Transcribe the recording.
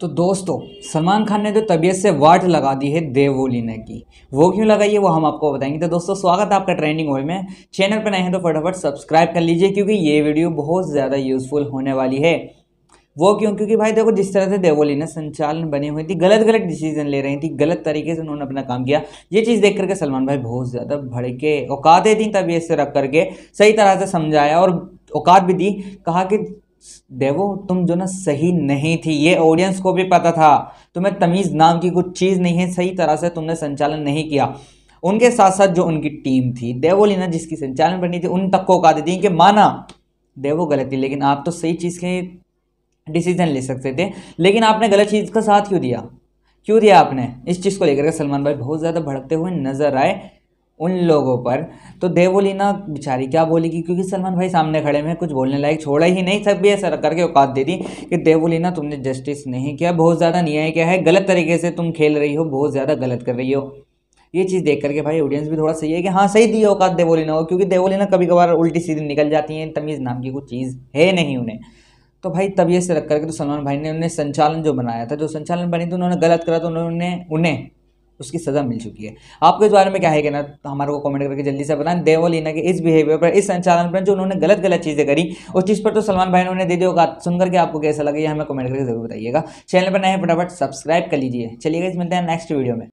तो दोस्तों सलमान खान ने जो तो तबीयत से वाट लगा दी है देवोली ने की वो क्यों लगाई है वो हम आपको बताएंगे तो दोस्तों स्वागत है आपका ट्रेंडिंग वर्ल्ड में चैनल पर नए हैं तो फटाफट सब्सक्राइब कर लीजिए क्योंकि ये वीडियो बहुत ज़्यादा यूज़फुल होने वाली है वो क्यों क्योंकि भाई देखो जिस तरह से देवोली ने संचालन बनी हुई थी गलत गलत डिसीजन ले रही थी गलत तरीके से उन्होंने अपना काम किया ये चीज़ देख करके सलमान भाई बहुत ज़्यादा भड़के औकातें थी तबीयत से रख करके सही तरह से समझाया और औकात भी दी कहा कि देवो तुम जो ना सही नहीं थी ये ऑडियंस को भी पता था तुम्हें तमीज़ नाम की कुछ चीज़ नहीं है सही तरह से तुमने संचालन नहीं किया उनके साथ साथ जो उनकी टीम थी देवो लीना जिसकी संचालन बनी थी उन तक को कहा देती कि माना देवो गलत थी लेकिन आप तो सही चीज़ के डिसीजन ले सकते थे लेकिन आपने गलत चीज़ का साथ क्यों दिया क्यों दिया आपने इस चीज़ को लेकर के सलमान भाई बहुत ज़्यादा भड़कते हुए नजर आए उन लोगों पर तो ना बेचारी क्या बोलेगी क्योंकि सलमान भाई सामने खड़े में कुछ बोलने लायक छोड़ा ही नहीं सब भी ऐसा करके औकात दे दी कि देवोलीना तुमने जस्टिस नहीं किया बहुत ज़्यादा न्याय किया है गलत तरीके से तुम खेल रही हो बहुत ज़्यादा गलत कर रही हो ये चीज़ देख करके भाई ऑडियंस भी थोड़ा सही है कि हाँ सही दी औकात देवोलीना हो क्योंकि देवोलीना कभी कभार उल्टी सीधी निकल जाती हैं तमीज़ नाम की कुछ चीज़ है नहीं उन्हें तो भाई तबीयत से रख करके तो सलमान भाई ने उन्हें संचालन जो बनाया था जो संचालन बनी तो उन्होंने गलत करा तो उन्होंने उन्हें उसकी सज़ा मिल चुकी है आपको इस बारे में क्या है कहना तो हमारे को कमेंट करके जल्दी से बताएं देवोलीना के इस बिहेवियर पर इस संचालन पर जो उन्होंने गलत गलत चीज़ें करी उस चीज़ पर तो सलमान भाई ने उन्हें दे दी होगा सुनकर के आपको कैसा लगे हमें कमेंट करके जरूर बताइएगा चैनल पर नए फटाफट सब्सक्राइब कर लीजिए चलिएगा इस मिलते हैं नेक्स्ट वीडियो में